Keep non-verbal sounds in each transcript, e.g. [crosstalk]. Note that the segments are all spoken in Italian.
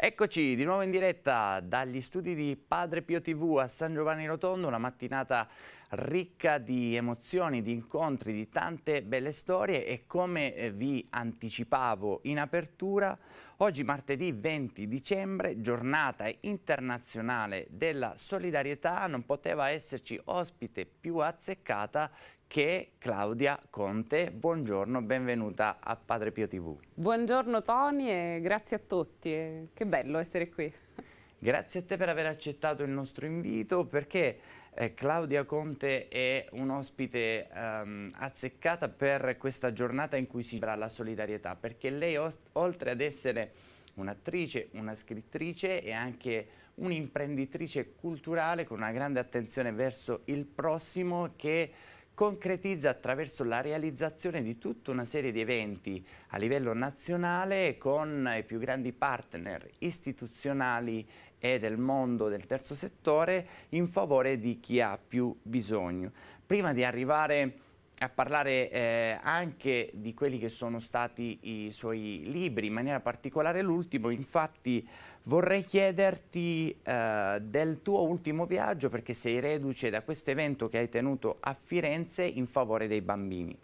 Eccoci di nuovo in diretta dagli studi di Padre Pio TV a San Giovanni Rotondo, una mattinata ricca di emozioni, di incontri, di tante belle storie e come eh, vi anticipavo in apertura, oggi martedì 20 dicembre, giornata internazionale della solidarietà, non poteva esserci ospite più azzeccata che Claudia Conte. Buongiorno, benvenuta a Padre Pio TV. Buongiorno Tony e grazie a tutti, che bello essere qui. [laughs] Grazie a te per aver accettato il nostro invito perché eh, Claudia Conte è un ospite ehm, azzeccata per questa giornata in cui si celebra la solidarietà perché lei oltre ad essere un'attrice, una scrittrice e anche un'imprenditrice culturale con una grande attenzione verso il prossimo che concretizza attraverso la realizzazione di tutta una serie di eventi a livello nazionale con i più grandi partner istituzionali e del mondo del terzo settore in favore di chi ha più bisogno. Prima di arrivare a parlare eh, anche di quelli che sono stati i suoi libri, in maniera particolare l'ultimo, infatti Vorrei chiederti eh, del tuo ultimo viaggio perché sei reduce da questo evento che hai tenuto a Firenze in favore dei bambini.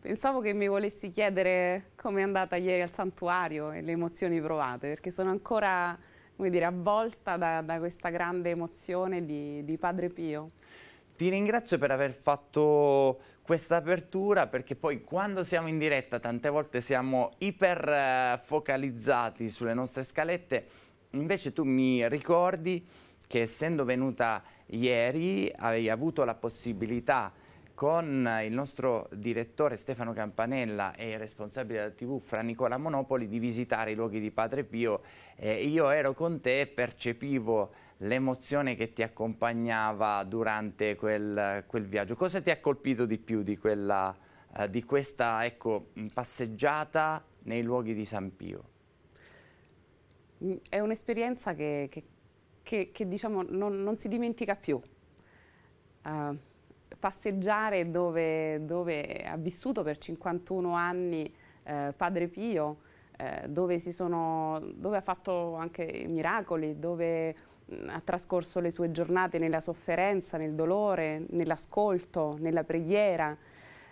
Pensavo che mi volessi chiedere come è andata ieri al santuario e le emozioni provate perché sono ancora come dire, avvolta da, da, questa grande emozione di, di Padre Pio. Ti ringrazio per aver fatto questa apertura perché poi quando siamo in diretta tante volte siamo iper eh, focalizzati sulle nostre scalette invece tu mi ricordi che essendo venuta ieri hai avuto la possibilità con il nostro direttore Stefano Campanella e il responsabile della TV Fra Nicola Monopoli di visitare i luoghi di Padre Pio eh, io ero con te e percepivo l'emozione che ti accompagnava durante quel, quel, viaggio. Cosa ti ha colpito di più di, quella, eh, di questa ecco, passeggiata nei luoghi di San Pio? Mm, è un'esperienza che, che, che, che diciamo, non, non, si dimentica più. Uh, passeggiare dove, dove, ha vissuto per 51 anni eh, Padre Pio, eh, dove, sono, dove, ha fatto anche miracoli, dove mh, mm, ha trascorso le sue giornate nella sofferenza, nel dolore, nell'ascolto, nella preghiera.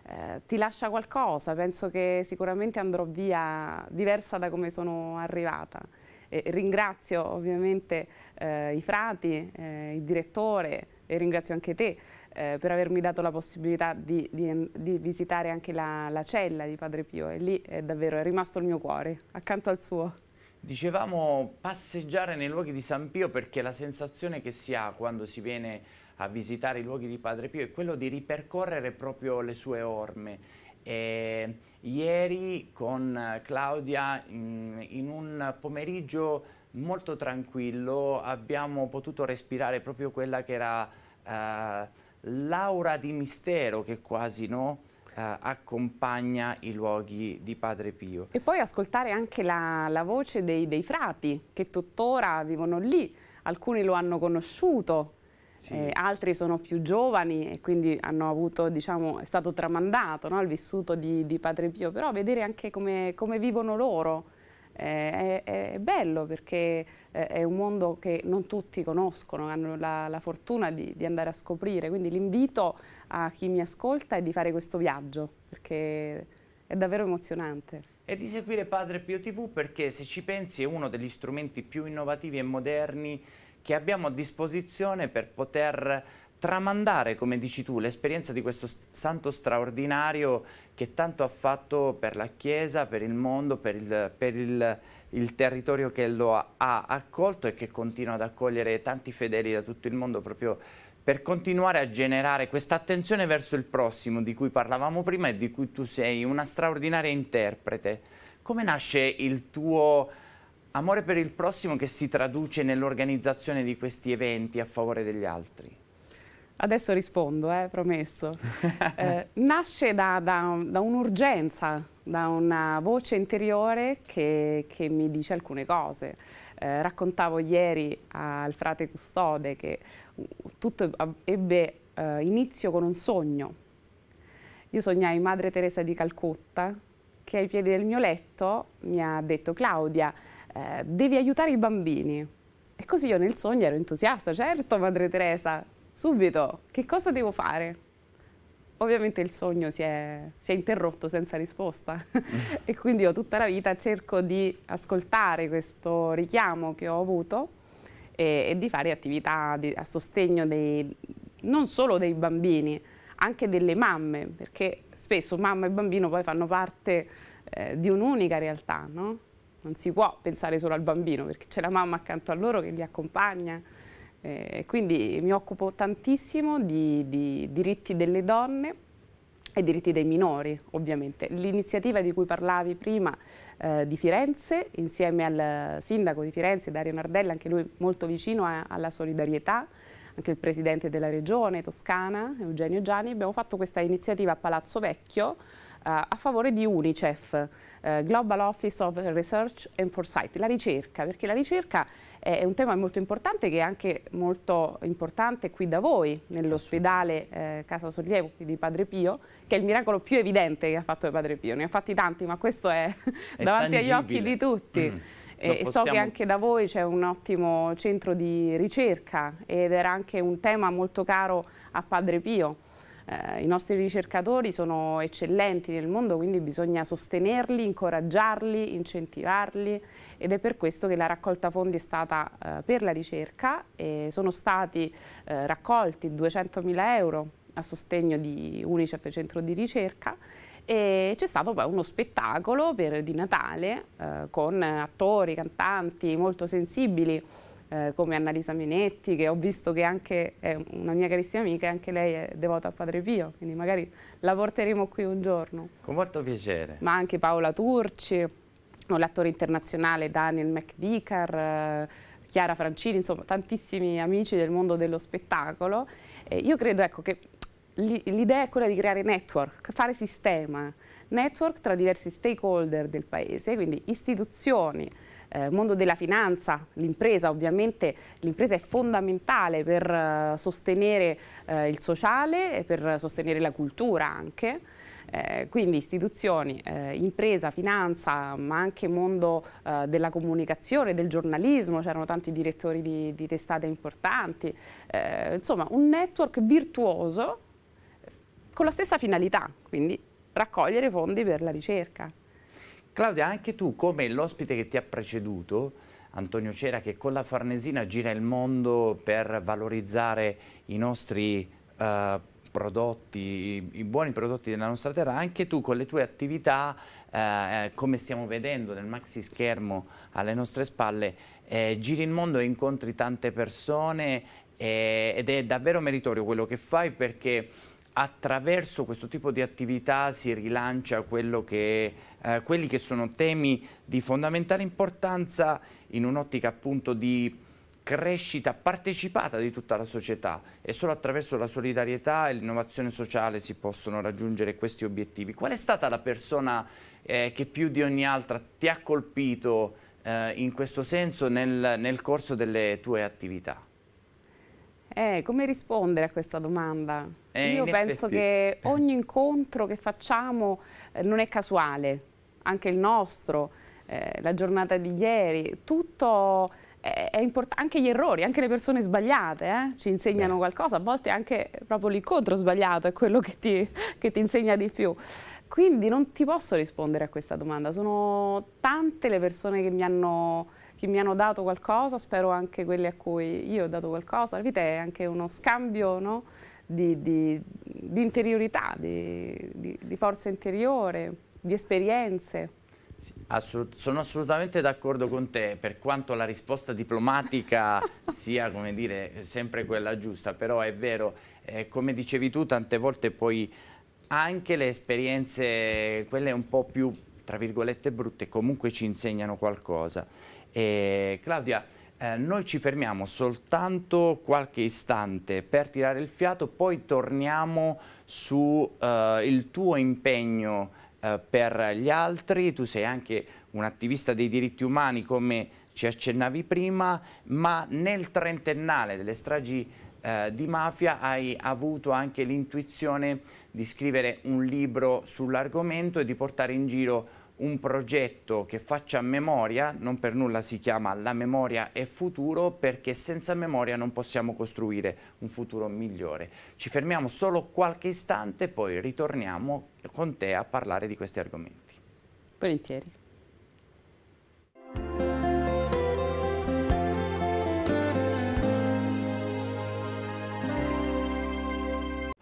Eh, ti lascia qualcosa, penso che sicuramente andrò via diversa da come sono arrivata e ringrazio ovviamente eh, i frati, eh, il direttore e ringrazio anche te eh, per avermi dato la possibilità di, di, di visitare anche la, la, cella di Padre Pio e lì è davvero è rimasto il mio cuore accanto al suo. Dicevamo passeggiare nei luoghi di San Pio perché la sensazione che si ha quando si viene a visitare i luoghi di Padre Pio è quello di ripercorrere proprio le sue orme e eh, ieri con Claudia mm, in un pomeriggio molto tranquillo abbiamo potuto respirare proprio quella che era eh, l'aura di mistero che quasi no, eh, accompagna i luoghi di Padre Pio. E poi ascoltare anche la, la voce dei, dei frati che tuttora vivono lì, alcuni lo hanno conosciuto, sì. Eh, altri sono più giovani e quindi hanno avuto, diciamo, è stato tramandato no? il vissuto di, di, Padre Pio, però vedere anche come, come vivono loro eh, è, è, bello perché eh, è un mondo che non tutti conoscono, hanno la, la fortuna di, di, andare a scoprire, quindi l'invito a chi mi ascolta è di fare questo viaggio perché è davvero emozionante. E di seguire Padre Pio TV perché se ci pensi è uno degli strumenti più innovativi e moderni che abbiamo a disposizione per poter tramandare, come dici tu, l'esperienza di questo santo straordinario che tanto ha fatto per la Chiesa, per il mondo, per il, per il, il territorio che lo ha, ha accolto e che continua ad accogliere tanti fedeli da tutto il mondo proprio per continuare a generare questa attenzione verso il prossimo di cui parlavamo prima e di cui tu sei una straordinaria interprete. Come nasce il tuo amore per il prossimo che si traduce nell'organizzazione di questi eventi a favore degli altri? Adesso rispondo, eh, promesso. [laughs] eh, nasce da, da, da un'urgenza, da una voce interiore che, che mi dice alcune cose. Eh, raccontavo ieri al frate Custode che uh, tutto ebbe eh, inizio con un sogno. Io sognai Madre Teresa di Calcutta che ai piedi del mio letto mi ha detto Claudia, eh, devi aiutare i bambini. E così io nel sogno ero entusiasta, certo Madre Teresa, subito, che cosa devo fare? Ovviamente il sogno si è, si è interrotto senza risposta [laughs] e quindi io tutta la vita cerco di ascoltare questo richiamo che ho avuto e, e di fare attività di, a sostegno dei, non solo dei bambini, anche delle mamme, perché spesso mamma e bambino poi fanno parte eh, di un'unica realtà, no? non si può pensare solo al bambino perché c'è la mamma accanto a loro che li accompagna. Eh, quindi mi occupo tantissimo di, di diritti delle donne e diritti dei minori, ovviamente. L'iniziativa di cui parlavi prima eh, di Firenze, insieme al sindaco di Firenze, Dario Nardella, anche lui molto vicino a, alla solidarietà, anche il presidente della regione toscana, Eugenio Gianni, abbiamo fatto questa iniziativa a Palazzo Vecchio, eh, a favore di UNICEF, eh, Global Office of Research and Foresight, la ricerca, perché la ricerca è un tema molto importante che è anche molto importante qui da voi, nell'ospedale eh, Casa Sollievo di Padre Pio, che è il miracolo più evidente che ha fatto Padre Pio. Ne ha fatti tanti, ma questo è, è davanti tangibile. agli occhi di tutti. Mm. E possiamo... so che anche da voi c'è un ottimo centro di ricerca ed era anche un tema molto caro a Padre Pio eh, i nostri ricercatori sono eccellenti nel mondo, quindi bisogna sostenerli, incoraggiarli, incentivarli ed è per questo che la raccolta fondi è stata eh, per la ricerca e sono stati eh, raccolti 200.000 euro a sostegno di Unicef Centro di Ricerca e c'è stato poi uno spettacolo per, di Natale eh, con attori, cantanti molto sensibili eh, come Annalisa Minetti, che ho visto che anche è una mia carissima amica e anche lei è devota a Padre Pio, quindi magari la porteremo qui un giorno. Con molto piacere. Ma anche Paola Turci, l'attore internazionale Daniel McVicar, eh, Chiara Francini, insomma tantissimi amici del mondo dello spettacolo. Eh, io credo ecco, che l'idea è quella di creare network, fare sistema, network tra diversi stakeholder del paese, quindi istituzioni, eh, mondo della finanza, l'impresa ovviamente, l'impresa è fondamentale per eh, sostenere eh, il sociale e per sostenere la cultura anche. Eh, quindi istituzioni, eh, impresa, finanza, ma anche mondo eh, della comunicazione, del giornalismo, c'erano tanti direttori di, di testate importanti, eh, insomma un network virtuoso con la stessa finalità, quindi raccogliere fondi per la ricerca. Claudia, anche tu, come l'ospite che ti ha preceduto, Antonio Cera, che con la Farnesina gira il mondo per valorizzare i nostri eh, prodotti, i buoni prodotti della nostra terra, anche tu con le tue attività, eh, eh, come stiamo vedendo nel maxi schermo alle nostre spalle, eh, giri il mondo e incontri tante persone eh, ed è davvero meritorio quello che fai perché attraverso questo tipo di attività si rilancia che, eh, quelli che sono temi di fondamentale importanza in un'ottica appunto di crescita partecipata di tutta la società e solo attraverso la solidarietà e l'innovazione sociale si possono raggiungere questi obiettivi. Qual è stata la persona eh, che più di ogni altra ti ha colpito eh, in questo senso nel, nel corso delle tue attività? Eh, come rispondere a questa domanda? Eh, Io penso effetti. che ogni incontro che facciamo eh, non è casuale, anche il nostro, eh, la giornata di ieri, tutto eh, è, è importante, anche gli errori, anche le persone sbagliate eh, ci insegnano Beh. qualcosa, a volte anche proprio l'incontro sbagliato è quello che ti, che ti insegna di più. Quindi non ti posso rispondere a questa domanda, sono tante le persone che mi hanno chi mi hanno dato qualcosa, spero anche quelli a cui io ho dato qualcosa. La vita è anche uno scambio no? di, di, di, interiorità, di, di forza interiore, di esperienze. Sì, assolut sono assolutamente d'accordo con te, per quanto la risposta diplomatica [laughs] sia, come dire, sempre quella giusta, però è vero, eh, come dicevi tu, tante volte poi anche le esperienze, quelle un po' più, tra virgolette, brutte, comunque ci insegnano qualcosa. E Claudia, eh, noi ci fermiamo soltanto qualche istante per tirare il fiato, poi torniamo sul eh, tuo impegno eh, per gli altri, tu sei anche un attivista dei diritti umani come ci accennavi prima, ma nel trentennale delle stragi eh, di mafia hai avuto anche l'intuizione di scrivere un libro sull'argomento e di portare in giro un progetto che faccia memoria, non per nulla si chiama La memoria è futuro perché senza memoria non possiamo costruire un futuro migliore. Ci fermiamo solo qualche istante, poi ritorniamo con te a parlare di questi argomenti. Volentieri.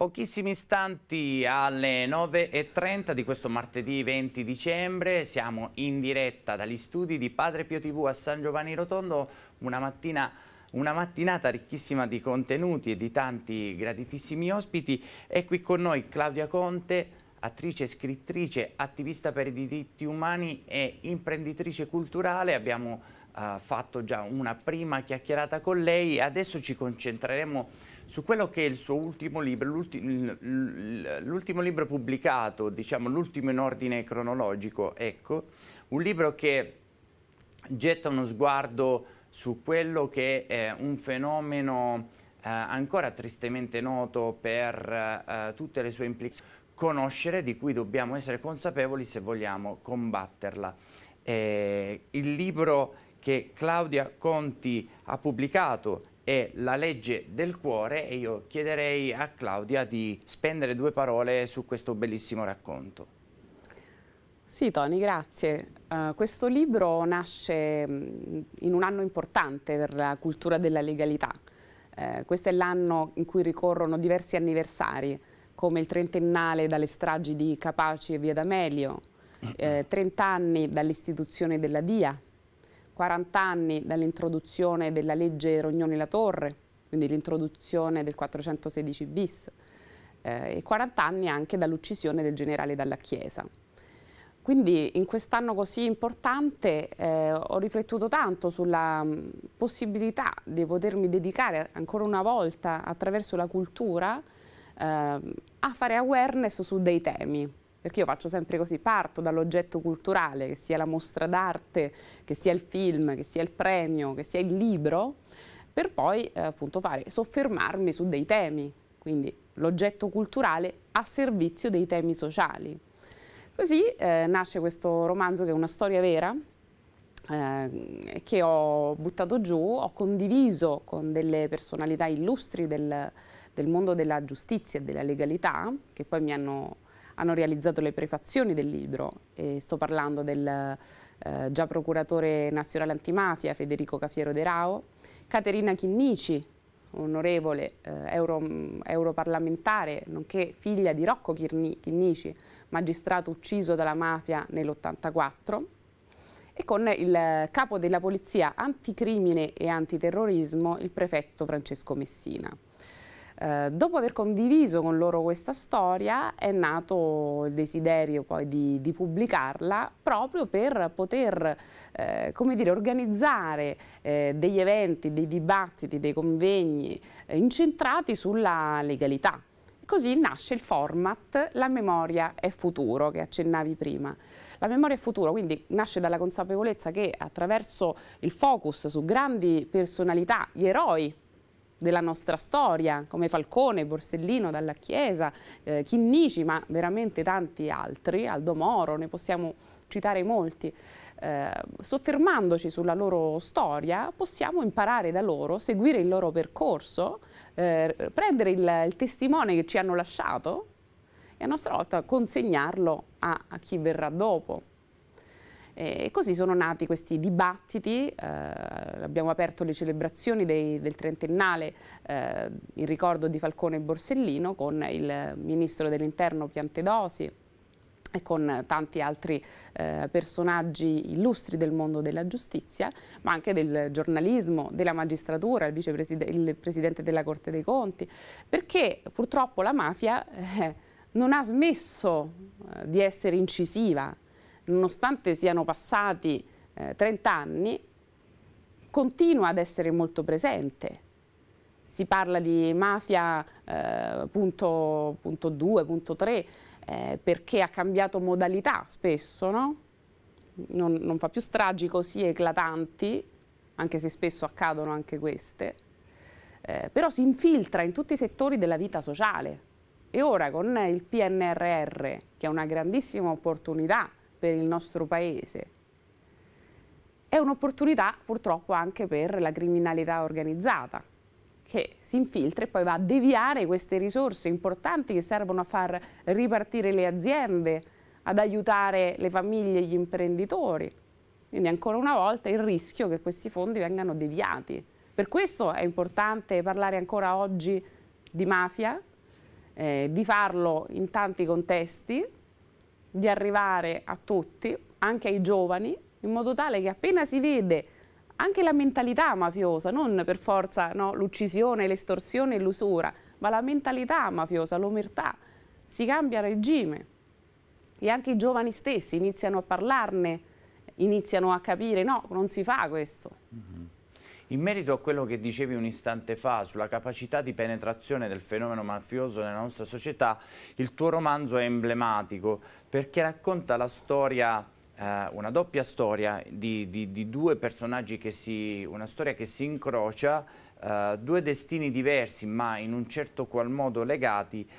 pochissimi istanti alle 9.30 di questo martedì 20 dicembre siamo in diretta dagli studi di Padre Pio TV a San Giovanni Rotondo una, mattina, una mattinata ricchissima di contenuti e di tanti graditissimi ospiti è qui con noi Claudia Conte attrice, scrittrice, attivista per i diritti umani e imprenditrice culturale abbiamo uh, fatto già una prima chiacchierata con lei adesso ci concentreremo su quello che è il suo ultimo libro, l'ultimo libro pubblicato, diciamo l'ultimo in ordine cronologico, ecco, un libro che getta uno sguardo su quello che è eh, un fenomeno eh, ancora tristemente noto per eh, tutte le sue implicazioni, conoscere di cui dobbiamo essere consapevoli se vogliamo combatterla. Eh, il libro che Claudia Conti ha pubblicato è la legge del cuore e io chiederei a Claudia di spendere due parole su questo bellissimo racconto. Sì Tony, grazie. Uh, questo libro nasce mm, in un anno importante per la cultura della legalità. Uh, questo è l'anno in cui ricorrono diversi anniversari, come il trentennale dalle stragi di Capaci e Via D'Amelio, eh, 30 anni dall'istituzione della DIA, 40 anni dall'introduzione della legge Rognoni-La Torre, quindi l'introduzione del 416 bis, eh, e 40 anni anche dall'uccisione del generale Dalla Chiesa. Quindi in quest'anno così importante eh, ho riflettuto tanto sulla mm, possibilità di potermi dedicare ancora una volta attraverso la cultura eh, a fare awareness su dei temi perché io faccio sempre così, parto dall'oggetto culturale, che sia la mostra d'arte, che sia il film, che sia il premio, che sia il libro, per poi eh, appunto fare, soffermarmi su dei temi, quindi l'oggetto culturale a servizio dei temi sociali. Così eh, nasce questo romanzo che è una storia vera, eh, che ho buttato giù, ho condiviso con delle personalità illustri del, del mondo della giustizia e della legalità, che poi mi hanno hanno realizzato le prefazioni del libro. E sto parlando del eh, già procuratore nazionale antimafia Federico Cafiero De Rao, Caterina Chinnici, onorevole eh, euro, europarlamentare, nonché figlia di Rocco Chinnici, magistrato ucciso dalla mafia nell'84, e con il capo della polizia anticrimine e antiterrorismo, il prefetto Francesco Messina. Eh, dopo aver condiviso con loro questa storia è nato il desiderio poi di, di pubblicarla proprio per poter eh, come dire, organizzare eh, degli eventi, dei dibattiti, dei convegni eh, incentrati sulla legalità. Così nasce il format La memoria è futuro, che accennavi prima. La memoria è futuro, quindi nasce dalla consapevolezza che attraverso il focus su grandi personalità, gli eroi della nostra storia, come Falcone, Borsellino, Dalla Chiesa, eh, Chinnici, ma veramente tanti altri, Aldo Moro, ne possiamo citare molti, eh, soffermandoci sulla loro storia, possiamo imparare da loro, seguire il loro percorso, eh, prendere il, il, testimone che ci hanno lasciato e a nostra volta consegnarlo a, a chi verrà dopo. E così sono nati questi dibattiti, eh, abbiamo aperto le celebrazioni dei, del trentennale eh, in ricordo di Falcone e Borsellino con il ministro dell'interno Piantedosi e con tanti altri eh, personaggi illustri del mondo della giustizia, ma anche del giornalismo, della magistratura, il, vicepresid il presidente della Corte dei Conti, perché purtroppo la mafia eh, non ha smesso eh, di essere incisiva nonostante siano passati eh, 30 anni, continua ad essere molto presente. Si parla di mafia eh, eh, perché ha cambiato modalità spesso, no? non, non fa più stragi così eclatanti, anche se spesso accadono anche queste, eh, però si infiltra in tutti i settori della vita sociale. E ora con il PNRR, che è una grandissima opportunità per il nostro paese. È un'opportunità purtroppo anche per la criminalità organizzata che si infiltra e poi va a deviare queste risorse importanti che servono a far ripartire le aziende, ad aiutare le famiglie e gli imprenditori. Quindi ancora una volta il rischio che questi fondi vengano deviati. Per questo è importante parlare ancora oggi di mafia, eh, di farlo in tanti contesti, di arrivare a tutti, anche ai giovani, in modo tale che appena si vede anche la mentalità mafiosa, non per forza no, l'uccisione, l'estorsione e l'usura, ma la mentalità mafiosa, l'omertà, si cambia regime e anche i giovani stessi iniziano a parlarne, iniziano a capire no, non si fa questo. Mm -hmm. In merito a quello che dicevi un istante fa sulla capacità di penetrazione del fenomeno mafioso nella nostra società, il tuo romanzo è emblematico perché racconta la storia eh, una doppia storia di, di, di, due personaggi che si, una storia che si incrocia, eh, due destini diversi ma in un certo qual modo legati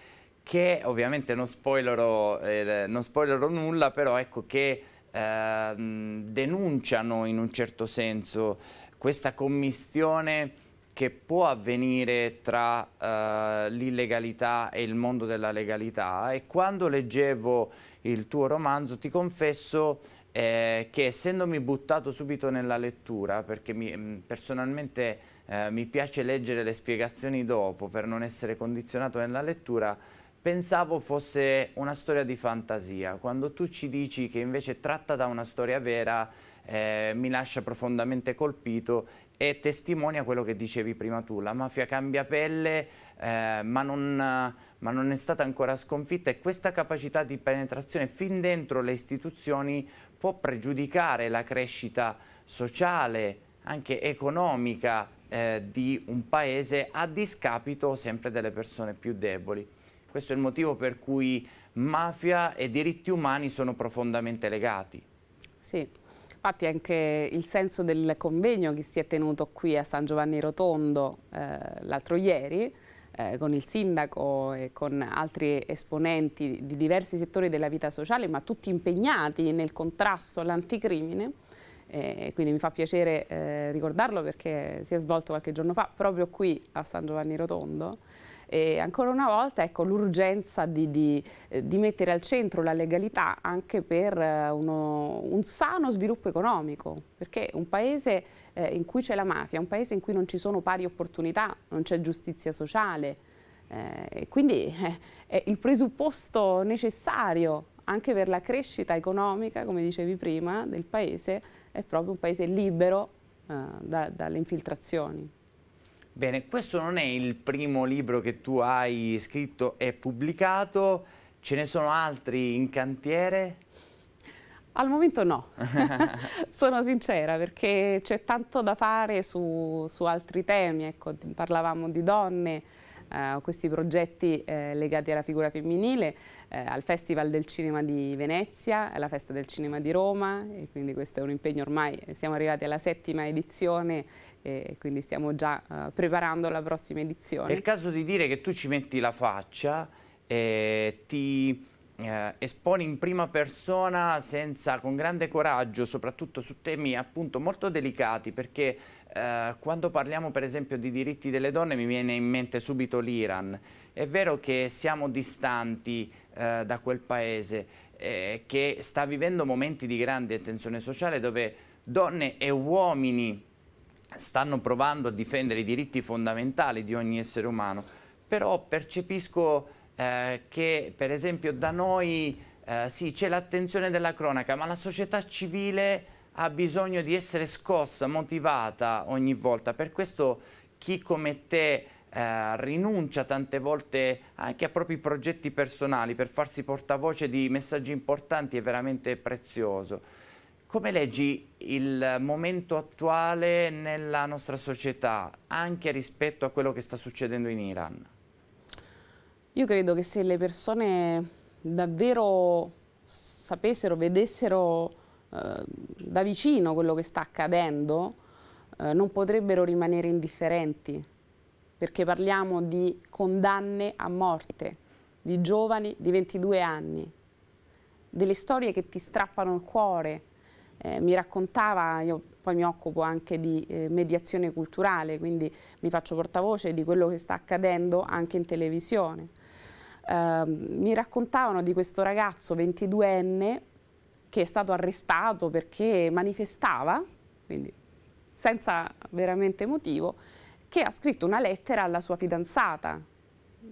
che ovviamente non spoilerò, eh, non spoilerò nulla però ecco che eh, denunciano in un certo senso questa commistione che può avvenire tra uh, l'illegalità e il mondo della legalità e quando leggevo il tuo romanzo ti confesso eh, che essendomi buttato subito nella lettura perché mi, mm, personalmente eh, mi piace leggere le spiegazioni dopo per non essere condizionato nella lettura pensavo fosse una storia di fantasia quando tu ci dici che invece tratta da una storia vera eh, mi lascia profondamente colpito e testimonia quello che dicevi prima tu, la mafia cambia pelle eh, ma, non, ma, non, è stata ancora sconfitta e questa capacità di penetrazione fin dentro le istituzioni può pregiudicare la crescita sociale, anche economica eh, di un paese a discapito sempre delle persone più deboli. Questo è il motivo per cui mafia e diritti umani sono profondamente legati. Sì, Infatti anche il senso del convegno che si è tenuto qui a San Giovanni Rotondo eh, l'altro ieri, eh, con il sindaco e con altri esponenti di diversi settori della vita sociale, ma tutti impegnati nel contrasto all'anticrimine, eh, quindi mi fa piacere eh, ricordarlo perché si è svolto qualche giorno fa proprio qui a San Giovanni Rotondo, e ancora una volta ecco, l'urgenza di, di, eh, di, mettere al centro la legalità anche per eh, uno, un sano sviluppo economico, perché un paese eh, in cui c'è la mafia, un paese in cui non ci sono pari opportunità, non c'è giustizia sociale, eh, quindi eh, è il presupposto necessario anche per la crescita economica, come dicevi prima, del paese, è proprio un paese libero eh, da, dalle infiltrazioni. Bene, questo non è il primo libro che tu hai scritto e pubblicato, ce ne sono altri in cantiere? Al momento no, [laughs] [laughs] sono sincera perché c'è tanto da fare su, su altri temi, ecco, parlavamo di donne, eh, questi progetti eh, legati alla figura femminile, eh, al Festival del Cinema di Venezia, alla Festa del Cinema di Roma e quindi questo è un impegno ormai, siamo arrivati alla settima edizione e quindi stiamo già eh, preparando la prossima edizione. È il caso di dire che tu ci metti la faccia, eh, ti eh, espone in prima persona senza, con grande coraggio, soprattutto su temi appunto molto delicati, perché eh, quando parliamo per esempio di diritti delle donne mi viene in mente subito l'Iran. È vero che siamo distanti eh, da quel paese eh, che sta vivendo momenti di grande tensione sociale dove donne e uomini stanno provando a difendere i diritti fondamentali di ogni essere umano, però percepisco eh, che per esempio da noi eh, sì c'è l'attenzione della cronaca, ma la società civile ha bisogno di essere scossa, motivata ogni volta. Per questo chi come te eh, rinuncia tante volte anche a propri progetti personali per farsi portavoce di messaggi importanti è veramente prezioso. Come leggi il momento attuale nella nostra società, anche rispetto a quello che sta succedendo in Iran? Io credo che se le persone davvero sapessero, vedessero eh, da vicino quello che sta accadendo, eh, non potrebbero rimanere indifferenti, perché parliamo di condanne a morte, di giovani di 22 anni, delle storie che ti strappano il cuore. Eh, mi raccontava, io poi mi occupo anche di eh, mediazione culturale, quindi mi faccio portavoce di quello che sta accadendo anche in televisione. Ehm, mi raccontavano di questo ragazzo 22enne che è stato arrestato perché manifestava, quindi senza veramente motivo, che ha scritto una lettera alla sua fidanzata,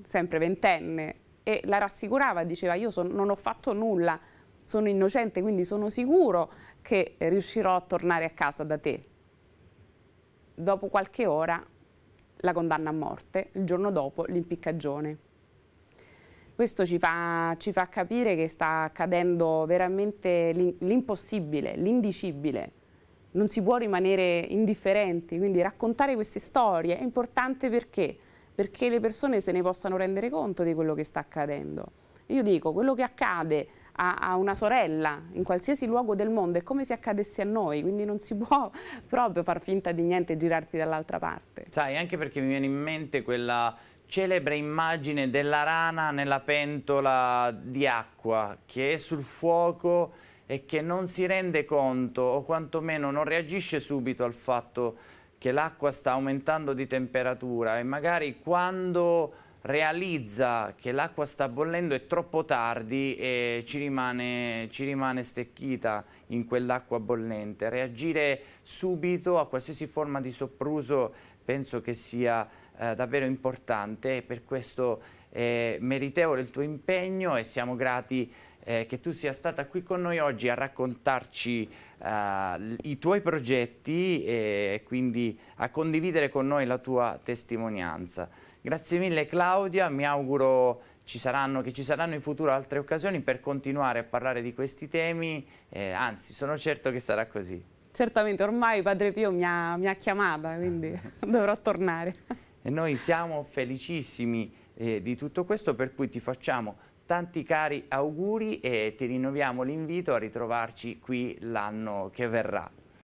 sempre ventenne, e la rassicurava, diceva io son, non ho fatto nulla, sono innocente, quindi sono sicuro che riuscirò a tornare a casa da te. Dopo qualche ora la condanna a morte, il giorno dopo l'impiccagione. Questo ci fa, ci fa capire che sta accadendo veramente l'impossibile, l'indicibile. Non si può rimanere indifferenti, quindi raccontare queste storie è importante perché? Perché le persone se ne possano rendere conto di quello che sta accadendo. Io dico, quello che accade a, una sorella in qualsiasi luogo del mondo è come se accadesse a noi, quindi non si può proprio far finta di niente e girarsi dall'altra parte. Sai, anche perché mi viene in mente quella celebre immagine della rana nella pentola di acqua che è sul fuoco e che non si rende conto o quantomeno non reagisce subito al fatto che l'acqua sta aumentando di temperatura e magari quando realizza che l'acqua sta bollendo è troppo tardi e ci rimane, ci rimane stecchita in quell'acqua bollente. Reagire subito a qualsiasi forma di sopruso penso che sia eh, davvero importante e per questo è eh, meritevole il tuo impegno e siamo grati eh, che tu sia stata qui con noi oggi a raccontarci eh, i tuoi progetti e quindi a condividere con noi la tua testimonianza. Grazie mille Claudia, mi auguro ci saranno, che ci saranno in futuro altre occasioni per continuare a parlare di questi temi, eh, anzi sono certo che sarà così. Certamente, ormai Padre Pio mi ha, mi ha chiamata, quindi [laughs] dovrò tornare. E noi siamo felicissimi eh, di tutto questo, per cui ti facciamo tanti cari auguri e ti rinnoviamo l'invito a ritrovarci qui l'anno che verrà.